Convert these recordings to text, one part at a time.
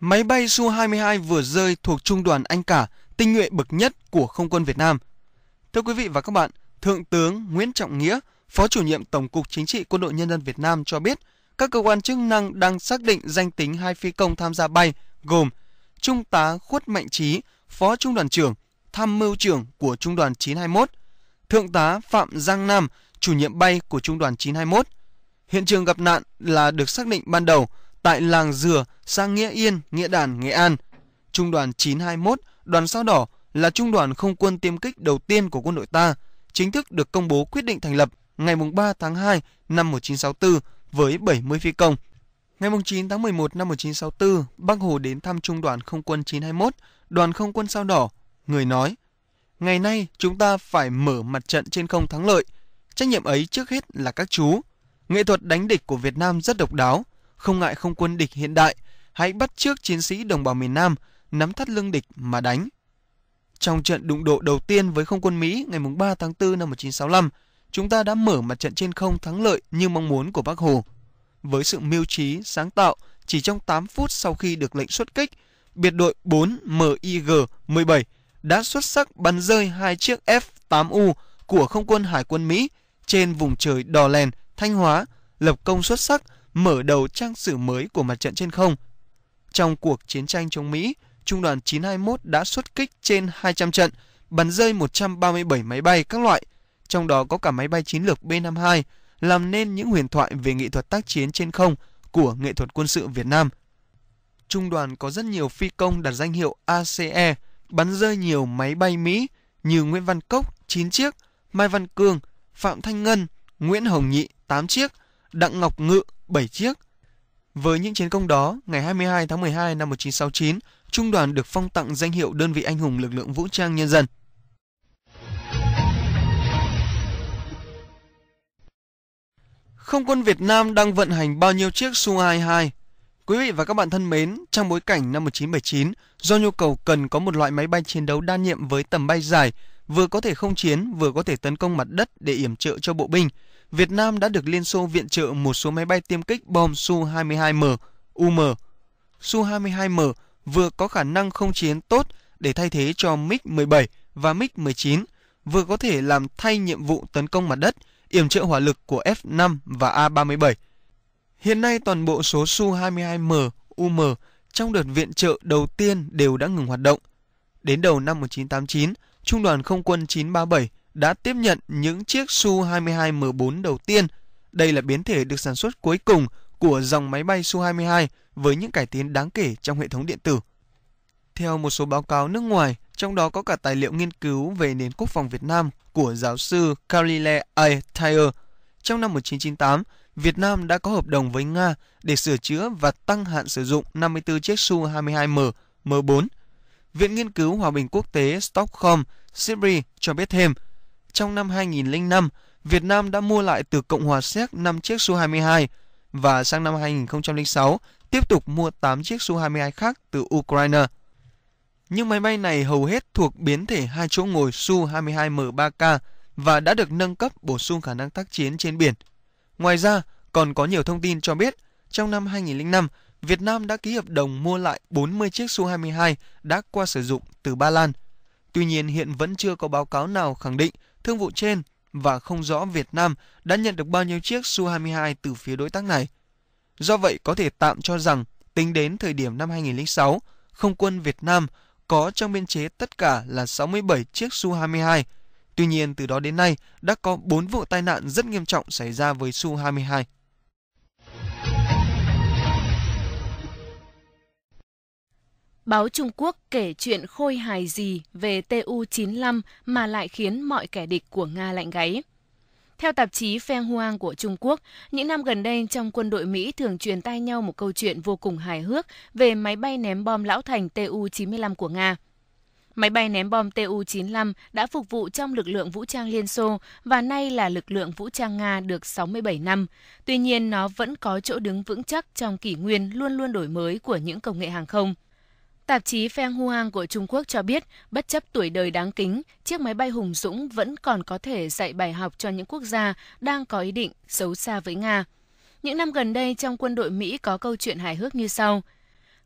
Máy bay Su-22 vừa rơi thuộc trung đoàn Anh Cả, tinh nhuệ bậc nhất của không quân Việt Nam. Thưa quý vị và các bạn, Thượng tướng Nguyễn Trọng Nghĩa, Phó chủ nhiệm Tổng cục Chính trị Quân đội Nhân dân Việt Nam cho biết, các cơ quan chức năng đang xác định danh tính hai phi công tham gia bay gồm Trung tá Khuất Mạnh Trí, Phó Trung đoàn trưởng, Tham mưu trưởng của Trung đoàn 921, Thượng tá Phạm Giang Nam, chủ nhiệm bay của Trung đoàn 921. Hiện trường gặp nạn là được xác định ban đầu, tại làng Dừa, xã Nghĩa Yên, Nghĩa Đàn, Nghệ An. Trung đoàn 921, đoàn sao đỏ là trung đoàn không quân tiêm kích đầu tiên của quân đội ta, chính thức được công bố quyết định thành lập ngày 3 tháng 2 năm 1964 với 70 phi công. Ngày 9 tháng 11 năm 1964, Bác Hồ đến thăm Trung đoàn Không quân 921, Đoàn Không quân Sao Đỏ. Người nói, ngày nay chúng ta phải mở mặt trận trên không thắng lợi. Trách nhiệm ấy trước hết là các chú. Nghệ thuật đánh địch của Việt Nam rất độc đáo, không ngại không quân địch hiện đại, hãy bắt trước chiến sĩ đồng bào miền Nam, nắm thắt lưng địch mà đánh. Trong trận đụng độ đầu tiên với không quân Mỹ ngày 3 tháng 4 năm 1965, chúng ta đã mở mặt trận trên không thắng lợi như mong muốn của Bác Hồ. Với sự mưu trí, sáng tạo, chỉ trong 8 phút sau khi được lệnh xuất kích, biệt đội 4 MIG 17 đã xuất sắc bắn rơi hai chiếc F-8U của không quân Hải quân Mỹ trên vùng trời Đò Lèn, Thanh Hóa, lập công xuất sắc – mở đầu trang sử mới của mặt trận trên không. Trong cuộc chiến tranh chống Mỹ, Trung đoàn 921 đã xuất kích trên 200 trận, bắn rơi 137 máy bay các loại, trong đó có cả máy bay chiến lược B-52, làm nên những huyền thoại về nghệ thuật tác chiến trên không của nghệ thuật quân sự Việt Nam. Trung đoàn có rất nhiều phi công đạt danh hiệu ACE, bắn rơi nhiều máy bay Mỹ như Nguyễn Văn Cốc 9 chiếc, Mai Văn Cương, Phạm Thanh Ngân, Nguyễn Hồng Nhị 8 chiếc, Đặng Ngọc Ngự 7 chiếc. Với những chiến công đó, ngày 22 tháng 12 năm 1969, Trung đoàn được phong tặng danh hiệu đơn vị anh hùng lực lượng vũ trang nhân dân. Không quân Việt Nam đang vận hành bao nhiêu chiếc Su-22? Quý vị và các bạn thân mến, trong bối cảnh năm 1979, do nhu cầu cần có một loại máy bay chiến đấu đa nhiệm với tầm bay dài, vừa có thể không chiến, vừa có thể tấn công mặt đất để yểm trợ cho bộ binh, Việt Nam đã được Liên Xô viện trợ một số máy bay tiêm kích bom Su-22M, UM. Su-22M vừa có khả năng không chiến tốt để thay thế cho MiG-17 và MiG-19, vừa có thể làm thay nhiệm vụ tấn công mặt đất, yểm trợ hỏa lực của F-5 và A-37. Hiện nay toàn bộ số Su-22M, UM trong đợt viện trợ đầu tiên đều đã ngừng hoạt động. Đến đầu năm 1989, Trung đoàn Không quân 937 đã tiếp nhận những chiếc Su-22M4 đầu tiên. Đây là biến thể được sản xuất cuối cùng của dòng máy bay Su-22 với những cải tiến đáng kể trong hệ thống điện tử. Theo một số báo cáo nước ngoài, trong đó có cả tài liệu nghiên cứu về nền quốc phòng Việt Nam của giáo sư Galilei A. Thayer, trong năm 1998, Việt Nam đã có hợp đồng với Nga để sửa chữa và tăng hạn sử dụng 54 chiếc Su-22M M4. Viện Nghiên cứu Hòa bình Quốc tế Stockholm, Sibri cho biết thêm – trong năm 2005, Việt Nam đã mua lại từ Cộng hòa Séc 5 chiếc Su-22 và sang năm 2006 tiếp tục mua 8 chiếc Su-22 khác từ Ukraine. Những máy bay này hầu hết thuộc biến thể hai chỗ ngồi Su-22M3K và đã được nâng cấp bổ sung khả năng tác chiến trên biển. Ngoài ra, còn có nhiều thông tin cho biết, trong năm 2005, Việt Nam đã ký hợp đồng mua lại 40 chiếc Su-22 đã qua sử dụng từ Ba Lan. Tuy nhiên, hiện vẫn chưa có báo cáo nào khẳng định Thương vụ trên và không rõ Việt Nam đã nhận được bao nhiêu chiếc Su-22 từ phía đối tác này. Do vậy, có thể tạm cho rằng tính đến thời điểm năm 2006, không quân Việt Nam có trong biên chế tất cả là 67 chiếc Su-22. Tuy nhiên, từ đó đến nay đã có 4 vụ tai nạn rất nghiêm trọng xảy ra với Su-22. Báo Trung Quốc kể chuyện khôi hài gì về Tu-95 mà lại khiến mọi kẻ địch của Nga lạnh gáy. Theo tạp chí Feng Huang của Trung Quốc, những năm gần đây trong quân đội Mỹ thường truyền tai nhau một câu chuyện vô cùng hài hước về máy bay ném bom lão thành Tu-95 của Nga. Máy bay ném bom Tu-95 đã phục vụ trong lực lượng vũ trang Liên Xô và nay là lực lượng vũ trang Nga được 67 năm. Tuy nhiên, nó vẫn có chỗ đứng vững chắc trong kỷ nguyên luôn luôn đổi mới của những công nghệ hàng không – Tạp chí Feng Huang của Trung Quốc cho biết, bất chấp tuổi đời đáng kính, chiếc máy bay hùng dũng vẫn còn có thể dạy bài học cho những quốc gia đang có ý định xấu xa với Nga. Những năm gần đây trong quân đội Mỹ có câu chuyện hài hước như sau.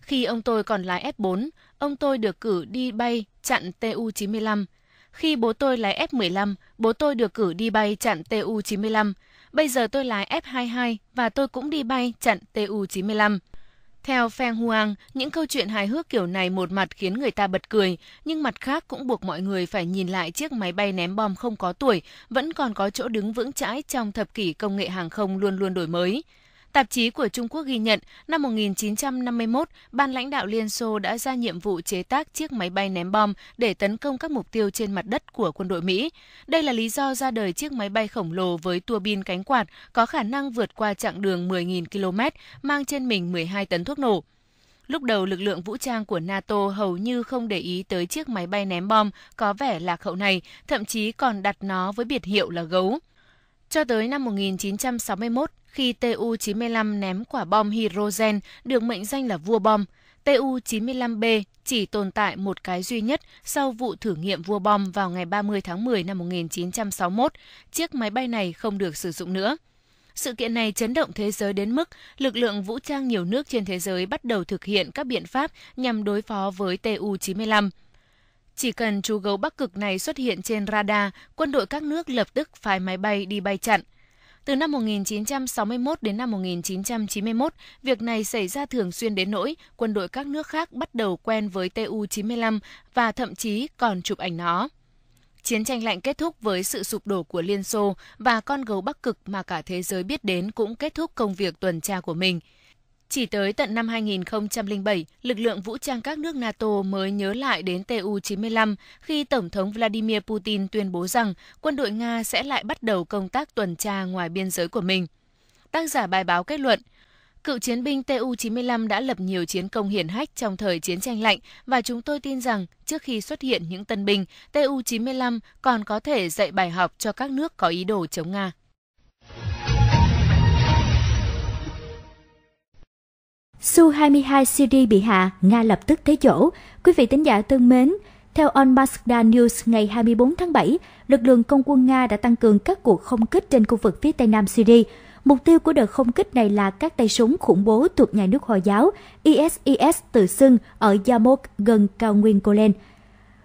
Khi ông tôi còn lái F4, ông tôi được cử đi bay chặn Tu-95. Khi bố tôi lái F-15, bố tôi được cử đi bay chặn Tu-95. Bây giờ tôi lái F-22 và tôi cũng đi bay chặn Tu-95. Theo Feng Huang, những câu chuyện hài hước kiểu này một mặt khiến người ta bật cười, nhưng mặt khác cũng buộc mọi người phải nhìn lại chiếc máy bay ném bom không có tuổi, vẫn còn có chỗ đứng vững chãi trong thập kỷ công nghệ hàng không luôn luôn đổi mới. Tạp chí của Trung Quốc ghi nhận, năm 1951, ban lãnh đạo Liên Xô đã ra nhiệm vụ chế tác chiếc máy bay ném bom để tấn công các mục tiêu trên mặt đất của quân đội Mỹ. Đây là lý do ra đời chiếc máy bay khổng lồ với tua bin cánh quạt có khả năng vượt qua chặng đường 10.000 km, mang trên mình 12 tấn thuốc nổ. Lúc đầu lực lượng vũ trang của NATO hầu như không để ý tới chiếc máy bay ném bom có vẻ lạc hậu này, thậm chí còn đặt nó với biệt hiệu là gấu. Cho tới năm 1961, khi Tu-95 ném quả bom hydrogen được mệnh danh là vua bom. Tu-95B chỉ tồn tại một cái duy nhất sau vụ thử nghiệm vua bom vào ngày 30 tháng 10 năm 1961, chiếc máy bay này không được sử dụng nữa. Sự kiện này chấn động thế giới đến mức lực lượng vũ trang nhiều nước trên thế giới bắt đầu thực hiện các biện pháp nhằm đối phó với Tu-95. Chỉ cần chú gấu Bắc Cực này xuất hiện trên radar, quân đội các nước lập tức phái máy bay đi bay chặn. Từ năm 1961 đến năm 1991, việc này xảy ra thường xuyên đến nỗi quân đội các nước khác bắt đầu quen với Tu-95 và thậm chí còn chụp ảnh nó. Chiến tranh lạnh kết thúc với sự sụp đổ của Liên Xô và con gấu Bắc Cực mà cả thế giới biết đến cũng kết thúc công việc tuần tra của mình – chỉ tới tận năm 2007, lực lượng vũ trang các nước NATO mới nhớ lại đến Tu-95 khi Tổng thống Vladimir Putin tuyên bố rằng quân đội Nga sẽ lại bắt đầu công tác tuần tra ngoài biên giới của mình. Tác giả bài báo kết luận, Cựu chiến binh Tu-95 đã lập nhiều chiến công hiển hách trong thời chiến tranh lạnh và chúng tôi tin rằng trước khi xuất hiện những tân binh, Tu-95 còn có thể dạy bài học cho các nước có ý đồ chống Nga. Su-22 CD bị hạ, Nga lập tức thế chỗ. Quý vị tính giả thân mến, theo On Moscow News ngày 24 tháng 7, lực lượng công quân Nga đã tăng cường các cuộc không kích trên khu vực phía tây nam Syria. Mục tiêu của đợt không kích này là các tay súng khủng bố thuộc nhà nước Hồi giáo ISIS tự xưng ở Yarmouk gần cao nguyên Golan.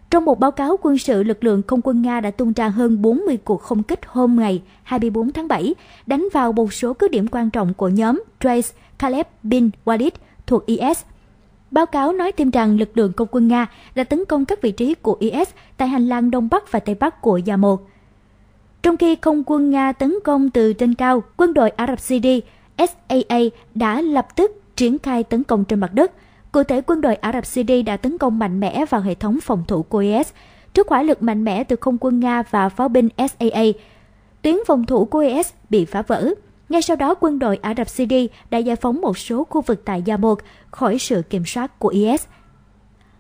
Trong một báo cáo quân sự, lực lượng không quân Nga đã tung ra hơn 40 cuộc không kích hôm ngày 24 tháng 7, đánh vào một số cứ điểm quan trọng của nhóm Trace Caleb bin Walid thuộc IS. Báo cáo nói thêm rằng lực lượng không quân Nga đã tấn công các vị trí của IS tại hành lang Đông Bắc và Tây Bắc của Gia Một. Trong khi không quân Nga tấn công từ trên cao, quân đội Ả Rập Xê Đi SAA đã lập tức triển khai tấn công trên mặt đất – Cụ thể, quân đội Ả Rập Syri đã tấn công mạnh mẽ vào hệ thống phòng thủ của IS trước hỏa lực mạnh mẽ từ không quân Nga và pháo binh SAA. Tuyến phòng thủ của IS bị phá vỡ. Ngay sau đó, quân đội Ả Rập Syri đã giải phóng một số khu vực tại Yarmouk khỏi sự kiểm soát của IS.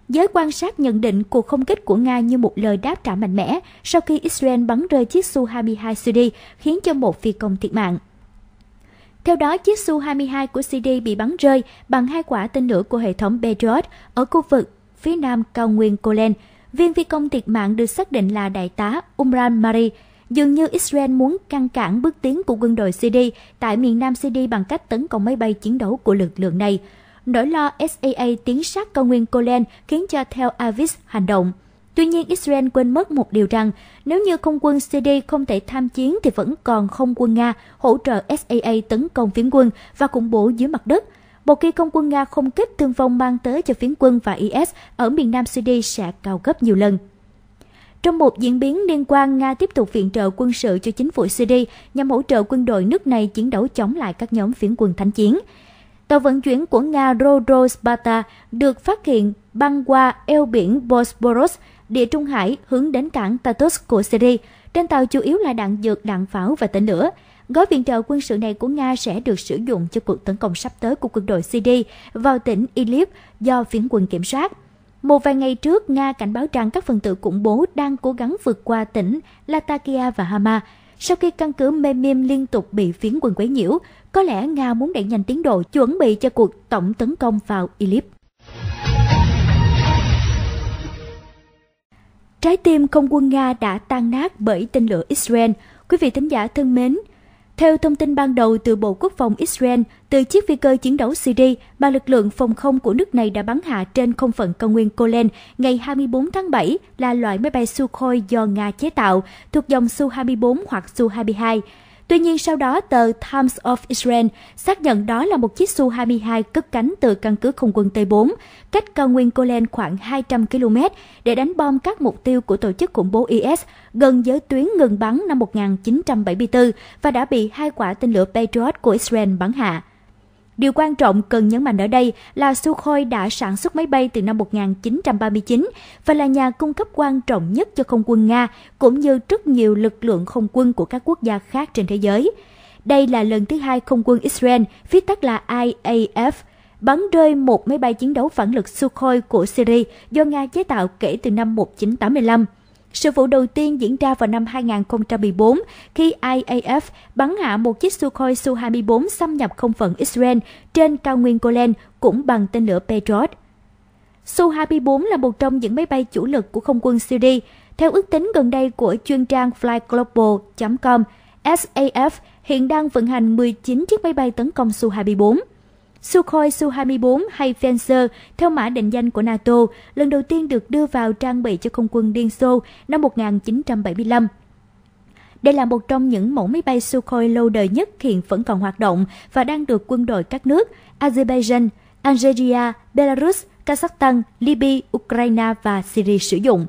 Giới quan sát nhận định cuộc không kích của Nga như một lời đáp trả mạnh mẽ sau khi Israel bắn rơi chiếc Su-22 Syria khiến cho một phi công thiệt mạng. Theo đó, chiếc Su-22 của CD bị bắn rơi bằng hai quả tên lửa của hệ thống Patriot ở khu vực phía nam cao nguyên Golan. Viên phi công thiệt mạng được xác định là đại tá Umran Mari. Dường như Israel muốn ngăn cản bước tiến của quân đội CD tại miền nam CD bằng cách tấn công máy bay chiến đấu của lực lượng này. Nỗi lo SAA tiến sát cao nguyên Golan khiến cho Tel Aviv hành động. Tuy nhiên, Israel quên mất một điều rằng nếu như không quân Syria không thể tham chiến thì vẫn còn không quân Nga hỗ trợ SAA tấn công phiến quân và khủng bố dưới mặt đất. Một khi không quân Nga không kích thương vong mang tới cho phiến quân và IS ở miền nam Syria sẽ cao gấp nhiều lần. Trong một diễn biến liên quan, Nga tiếp tục viện trợ quân sự cho chính phủ Syria nhằm hỗ trợ quân đội nước này chiến đấu chống lại các nhóm phiến quân thánh chiến. Tàu vận chuyển của Nga Roro Sparta được phát hiện băng qua eo biển Bosporus Địa Trung Hải hướng đến cảng Tartus của Syria. Trên tàu chủ yếu là đạn dược, đạn pháo và tên lửa. Gói viện trợ quân sự này của Nga sẽ được sử dụng cho cuộc tấn công sắp tới của quân đội Syria vào tỉnh Idlib do phiến quân kiểm soát. Một vài ngày trước, Nga cảnh báo rằng các phần tử khủng bố đang cố gắng vượt qua tỉnh Latakia và Hama. Sau khi căn cứ Memim liên tục bị phiến quân quấy nhiễu, có lẽ Nga muốn đẩy nhanh tiến độ chuẩn bị cho cuộc tổng tấn công vào Idlib. Trái tim không quân Nga đã tan nát bởi tên lửa Israel. Quý vị thính giả thân mến, theo thông tin ban đầu từ Bộ Quốc phòng Israel, từ chiếc phi cơ chiến đấu Syria mà lực lượng phòng không của nước này đã bắn hạ trên không phận cao nguyên Golan ngày 24 tháng 7 là loại máy bay Sukhoi do Nga chế tạo, thuộc dòng Su-24 hoặc Su-22. Tuy nhiên sau đó tờ Times of Israel xác nhận đó là một chiếc Su-22 cất cánh từ căn cứ không quân T4, cách cao nguyên Golan khoảng 200 km để đánh bom các mục tiêu của tổ chức khủng bố IS gần giới tuyến ngừng bắn năm 1974 và đã bị hai quả tên lửa Patriot của Israel bắn hạ. Điều quan trọng cần nhấn mạnh ở đây là Sukhoi đã sản xuất máy bay từ năm 1939 và là nhà cung cấp quan trọng nhất cho không quân Nga cũng như rất nhiều lực lượng không quân của các quốc gia khác trên thế giới. Đây là lần thứ hai không quân Israel, viết tắt là IAF, bắn rơi một máy bay chiến đấu phản lực Sukhoi của Syria do Nga chế tạo kể từ năm 1985. Sự vụ đầu tiên diễn ra vào năm 2014 khi IAF bắn hạ một chiếc Sukhoi Su-24 xâm nhập không phận Israel trên cao nguyên Golan cũng bằng tên lửa Patriot. Su-24 là một trong những máy bay chủ lực của không quân Syria. Theo ước tính gần đây của chuyên trang flyglobal.com, SAF hiện đang vận hành 19 chiếc máy bay tấn công Su-24. Sukhoi Su-24 hay Fencer theo mã định danh của NATO lần đầu tiên được đưa vào trang bị cho không quân Liên Xô năm 1975. Đây là một trong những mẫu máy bay Sukhoi lâu đời nhất hiện vẫn còn hoạt động và đang được quân đội các nước Azerbaijan, Algeria, Belarus, Kazakhstan, Libya, Ukraine và Syria sử dụng.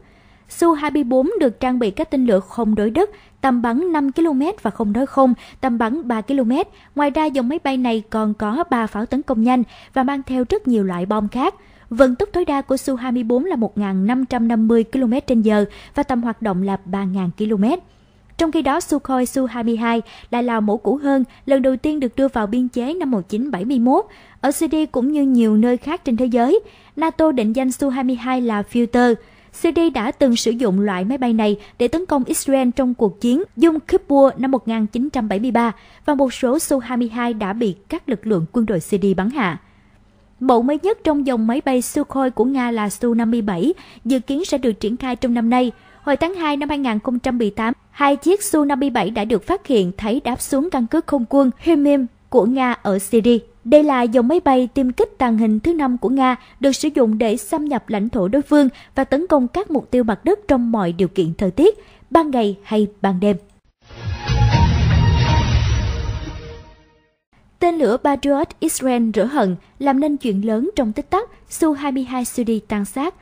Su-24 được trang bị các tên lửa không đối đất tầm bắn 5 km và không đối không, tầm bắn 3 km. Ngoài ra dòng máy bay này còn có 3 pháo tấn công nhanh và mang theo rất nhiều loại bom khác. Vận tốc tối đa của Su-24 là 1.550 km h và tầm hoạt động là 3.000 km. Trong khi đó, Sukhoi Su-22 lại là mẫu cũ hơn, lần đầu tiên được đưa vào biên chế năm 1971, ở Syria cũng như nhiều nơi khác trên thế giới. NATO định danh Su-22 là Filter, Syria đã từng sử dụng loại máy bay này để tấn công Israel trong cuộc chiến Yom Kippur năm 1973 và một số Su-22 đã bị các lực lượng quân đội Syria bắn hạ. Mẫu mới nhất trong dòng máy bay Sukhoi của Nga là Su-57 dự kiến sẽ được triển khai trong năm nay. Hồi tháng 2 năm 2018, hai chiếc Su-57 đã được phát hiện thấy đáp xuống căn cứ không quân Himim của Nga ở Syria. Đây là dòng máy bay tiêm kích tàng hình thứ năm của Nga được sử dụng để xâm nhập lãnh thổ đối phương và tấn công các mục tiêu mặt đất trong mọi điều kiện thời tiết, ban ngày hay ban đêm. Tên lửa Patriot Israel rửa hận làm nên chuyện lớn trong tích tắc Su-22 Syria tan sát.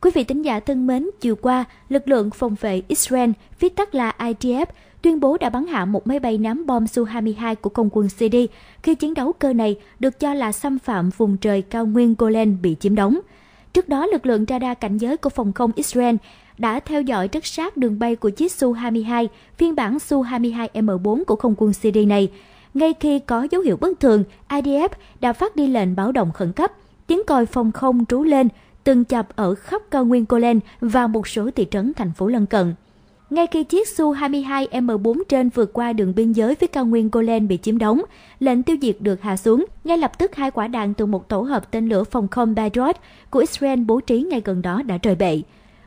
Quý vị tính giả thân mến, chiều qua, lực lượng phòng vệ Israel, viết tắt là IDF, tuyên bố đã bắn hạ một máy bay ném bom Su-22 của không quân Syria khi chiến đấu cơ này được cho là xâm phạm vùng trời cao nguyên Golan bị chiếm đóng. Trước đó, lực lượng radar cảnh giới của phòng không Israel đã theo dõi rất sát đường bay của chiếc Su-22, phiên bản Su-22M4 của không quân Syria này. Ngay khi có dấu hiệu bất thường, IDF đã phát đi lệnh báo động khẩn cấp. Tiếng còi phòng không trú lên, từng chập ở khắp cao nguyên Golan và một số thị trấn thành phố lân cận. Ngay khi chiếc Su-22 M4 trên vượt qua đường biên giới với cao nguyên Golan bị chiếm đóng, lệnh tiêu diệt được hạ xuống. Ngay lập tức hai quả đạn từ một tổ hợp tên lửa phòng không Patriot của Israel bố trí ngay gần đó đã rời bệ.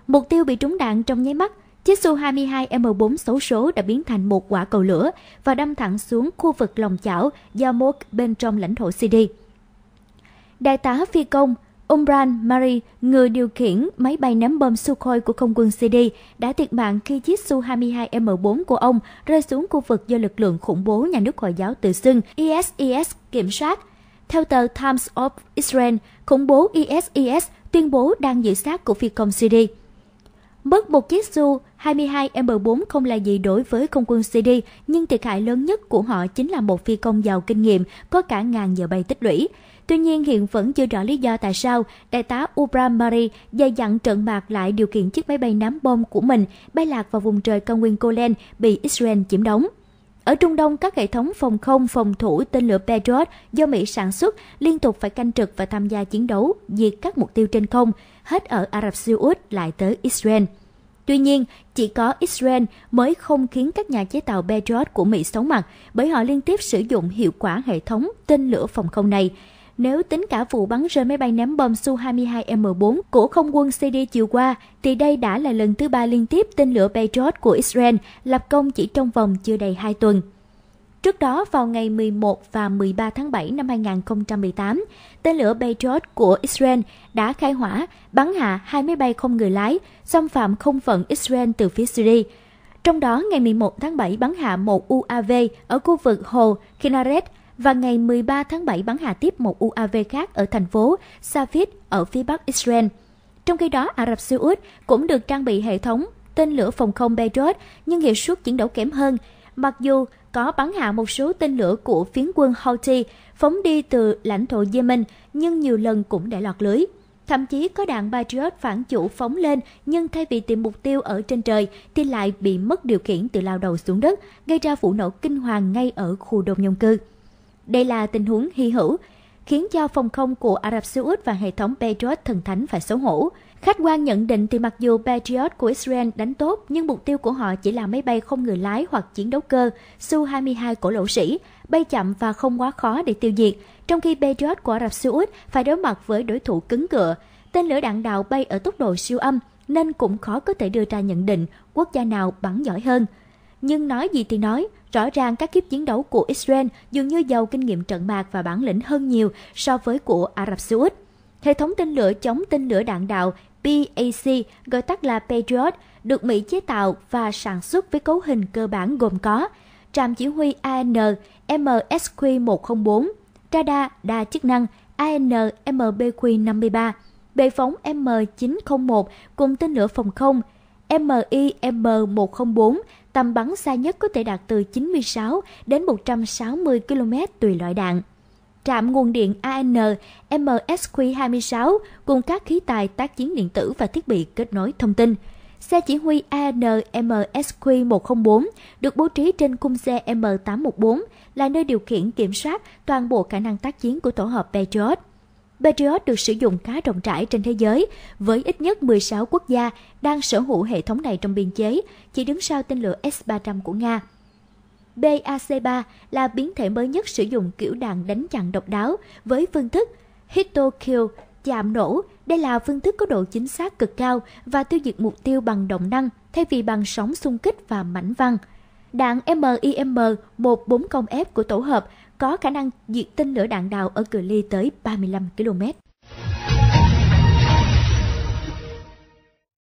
Mục tiêu bị trúng đạn trong nháy mắt, chiếc Su-22 M4 xấu số đã biến thành một quả cầu lửa và đâm thẳng xuống khu vực lòng chảo Yarmouk bên trong lãnh thổ Syria. Đại tá Phi Công Umbran Mari, người điều khiển máy bay ném bom Sukhoi của không quân Syria, đã thiệt mạng khi chiếc Su-22M4 của ông rơi xuống khu vực do lực lượng khủng bố nhà nước Hồi giáo tự xưng ISIS kiểm soát. Theo tờ Times of Israel, khủng bố ISIS tuyên bố đang giữ xác của phi công Syria. Mất một chiếc Su-22M4 không là gì đối với không quân Syria, nhưng thiệt hại lớn nhất của họ chính là một phi công giàu kinh nghiệm có cả ngàn giờ bay tích lũy. Tuy nhiên hiện vẫn chưa rõ lý do tại sao đại tá Ubram Mari dày dặn trận mạc lại điều kiện chiếc máy bay ném bom của mình bay lạc vào vùng trời cao nguyên Golan bị Israel chiếm đóng. Ở Trung Đông, các hệ thống phòng không phòng thủ tên lửa Patriot do Mỹ sản xuất liên tục phải canh trực và tham gia chiến đấu diệt các mục tiêu trên không, hết ở Ả Rập Xê Út lại tới Israel. Tuy nhiên, chỉ có Israel mới không khiến các nhà chế tạo Patriot của Mỹ xấu mặt bởi họ liên tiếp sử dụng hiệu quả hệ thống tên lửa phòng không này. Nếu tính cả vụ bắn rơi máy bay ném bom Su-22M4 của không quân Syria chiều qua, thì đây đã là lần thứ ba liên tiếp tên lửa Patriot của Israel lập công chỉ trong vòng chưa đầy 2 tuần. Trước đó vào ngày 11 và 13 tháng 7 năm 2018, tên lửa Patriot của Israel đã khai hỏa bắn hạ hai máy bay không người lái xâm phạm không phận Israel từ phía Syria. Trong đó, ngày 11 tháng 7 bắn hạ một UAV ở khu vực hồ Kinaret và ngày 13 tháng 7 bắn hạ tiếp một UAV khác ở thành phố Safid ở phía bắc Israel. Trong khi đó, Ả Rập Xê Út cũng được trang bị hệ thống tên lửa phòng không Patriot nhưng hiệu suất chiến đấu kém hơn. Mặc dù có bắn hạ một số tên lửa của phiến quân Houthi phóng đi từ lãnh thổ Yemen nhưng nhiều lần cũng đã lọt lưới. Thậm chí có đạn Patriot phản chủ phóng lên nhưng thay vì tìm mục tiêu ở trên trời thì lại bị mất điều khiển từ lao đầu xuống đất, gây ra vụ nổ kinh hoàng ngay ở khu đông dân cư. Đây là tình huống hy hữu, khiến cho phòng không của Ả Rập Xê Út và hệ thống Patriot thần thánh phải xấu hổ. Khách quan nhận định thì mặc dù Patriot của Israel đánh tốt nhưng mục tiêu của họ chỉ là máy bay không người lái hoặc chiến đấu cơ Su-22 cổ lỗ sĩ, bay chậm và không quá khó để tiêu diệt, trong khi Patriot của Ả Rập Xê Út phải đối mặt với đối thủ cứng cựa. Tên lửa đạn đạo bay ở tốc độ siêu âm nên cũng khó có thể đưa ra nhận định quốc gia nào bắn giỏi hơn. Nhưng nói gì thì nói, Rõ ràng các kiếp chiến đấu của Israel dường như giàu kinh nghiệm trận mạc và bản lĩnh hơn nhiều so với của Ả Rập Xê Út. Hệ thống tên lửa chống tên lửa đạn đạo PAC, gọi tắt là Patriot, được Mỹ chế tạo và sản xuất với cấu hình cơ bản gồm có trạm chỉ huy AN MSQ-104, radar đa chức năng AN MBQ-53, bệ phóng M901 cùng tên lửa phòng không MIM-104 tầm bắn xa nhất có thể đạt từ 96 đến 160 km tùy loại đạn. Trạm nguồn điện AN MSQ-26 cùng các khí tài tác chiến điện tử và thiết bị kết nối thông tin. Xe chỉ huy AN MSQ-104 được bố trí trên khung xe M814 là nơi điều khiển kiểm soát toàn bộ khả năng tác chiến của tổ hợp Patriot. Patriot được sử dụng khá rộng rãi trên thế giới, với ít nhất 16 quốc gia đang sở hữu hệ thống này trong biên chế, chỉ đứng sau tên lửa S-300 của Nga. BAC-3 là biến thể mới nhất sử dụng kiểu đạn đánh chặn độc đáo với phương thức hito kill chạm nổ. Đây là phương thức có độ chính xác cực cao và tiêu diệt mục tiêu bằng động năng thay vì bằng sóng xung kích và mảnh văng. Đạn MIM-140F của tổ hợp có khả năng diệt tên lửa đạn đạo ở cự ly tới 35 km.